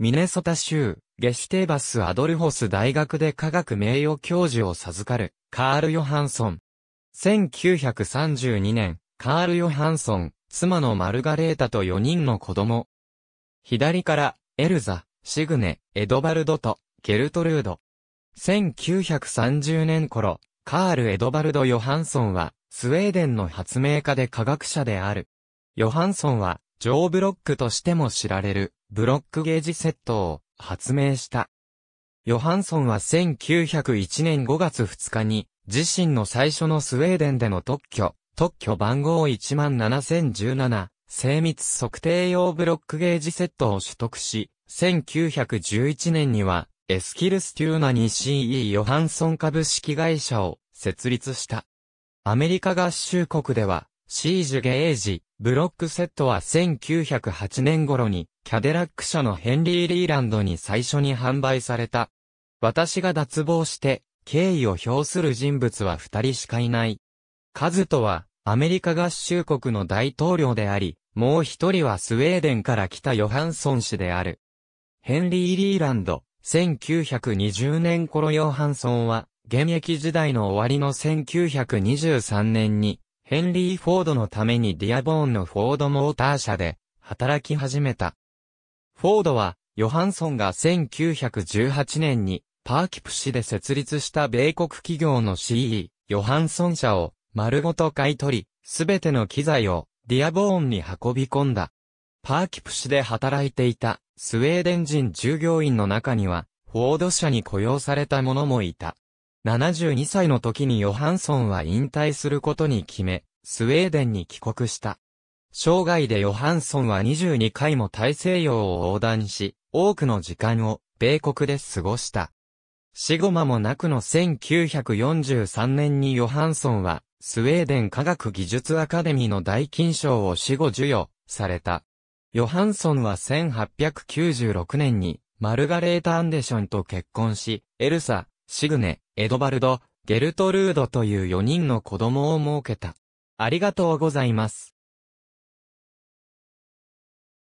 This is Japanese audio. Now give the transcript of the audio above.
ミネソタ州、ゲシュテーバス・アドルホス大学で科学名誉教授を授かる、カール・ヨハンソン。1932年、カール・ヨハンソン、妻のマルガレータと4人の子供。左から、エルザ、シグネ、エドバルドと、ゲルトルード。1930年頃、カール・エドバルド・ヨハンソンは、スウェーデンの発明家で科学者である。ヨハンソンは、ジョー・ブロックとしても知られる。ブロックゲージセットを発明した。ヨハンソンは1901年5月2日に自身の最初のスウェーデンでの特許、特許番号17017、精密測定用ブロックゲージセットを取得し、1911年にはエスキルステューナに CE ヨハンソン株式会社を設立した。アメリカ合衆国ではシージュゲージ、ブロックセットは1908年頃に、キャデラック社のヘンリー・リーランドに最初に販売された。私が脱帽して、敬意を表する人物は二人しかいない。カズトは、アメリカ合衆国の大統領であり、もう一人はスウェーデンから来たヨハンソン氏である。ヘンリー・リーランド、1920年頃ヨハンソンは、現役時代の終わりの1923年に、ヘンリー・フォードのためにディアボーンのフォードモーター社で働き始めた。フォードは、ヨハンソンが1918年にパーキプ市で設立した米国企業の CE、ヨハンソン社を丸ごと買い取り、すべての機材をディアボーンに運び込んだ。パーキプ市で働いていたスウェーデン人従業員の中には、フォード社に雇用された者もいた。72歳の時にヨハンソンは引退することに決め、スウェーデンに帰国した。生涯でヨハンソンは22回も大西洋を横断し、多くの時間を米国で過ごした。死後間もなくの1943年にヨハンソンは、スウェーデン科学技術アカデミーの大金賞を死後授与された。ヨハンソンは1896年に、マルガレータ・アンデションと結婚し、エルサ、シグネ、エドバルド、ゲルトルードという4人の子供を設けた。ありがとうございます。